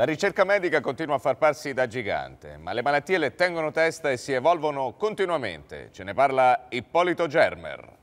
La ricerca medica continua a far farsi da gigante, ma le malattie le tengono testa e si evolvono continuamente. Ce ne parla Ippolito Germer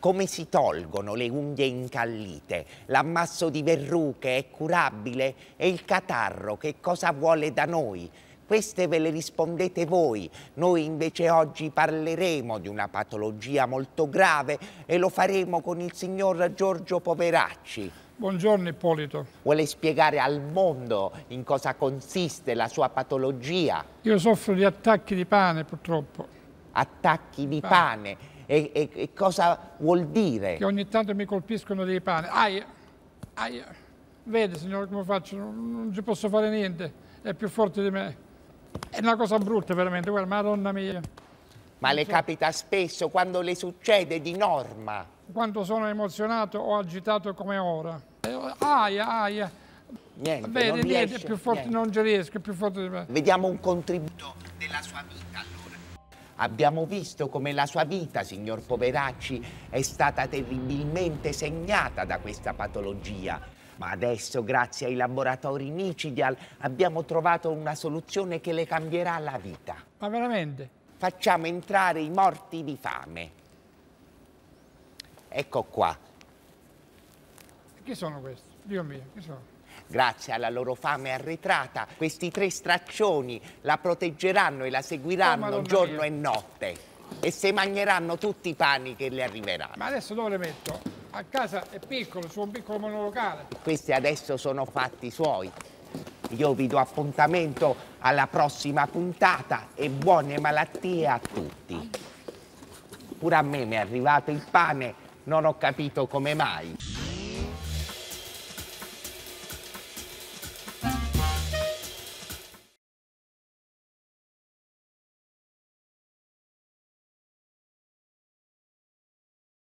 come si tolgono le unghie incallite, l'ammasso di verruche è curabile e il catarro che cosa vuole da noi? Queste ve le rispondete voi. Noi invece oggi parleremo di una patologia molto grave e lo faremo con il signor Giorgio Poveracci. Buongiorno Ippolito. Vuole spiegare al mondo in cosa consiste la sua patologia? Io soffro di attacchi di pane purtroppo. Attacchi di pane? Ah. pane. E, e, e, cosa vuol dire? Che ogni tanto mi colpiscono dei pane. Aia, aia. Vede signore come faccio, non, non ci posso fare niente, è più forte di me. È una cosa brutta veramente, guarda, madonna mia. Ma le capita spesso quando le succede di norma? Quando sono emozionato o agitato come ora. Eh, aia, aia. Niente, Vedi, non niente, riesce, più forte niente. non ci riesco, più forte di me. Vediamo un contributo della sua vita allora. Abbiamo visto come la sua vita, signor Poveracci, è stata terribilmente segnata da questa patologia. Ma adesso, grazie ai laboratori Nicidial, abbiamo trovato una soluzione che le cambierà la vita. Ma veramente? Facciamo entrare i morti di fame. Ecco qua. E chi sono questi? Dio mio, che so. Grazie alla loro fame arretrata, questi tre straccioni la proteggeranno e la seguiranno oh, giorno mia. e notte e se mangeranno tutti i pani che le arriveranno. Ma adesso dove le metto? A casa è piccolo, su un piccolo monolocale. Questi adesso sono fatti suoi. Io vi do appuntamento alla prossima puntata e buone malattie a tutti. Pure a me mi è arrivato il pane, non ho capito come mai.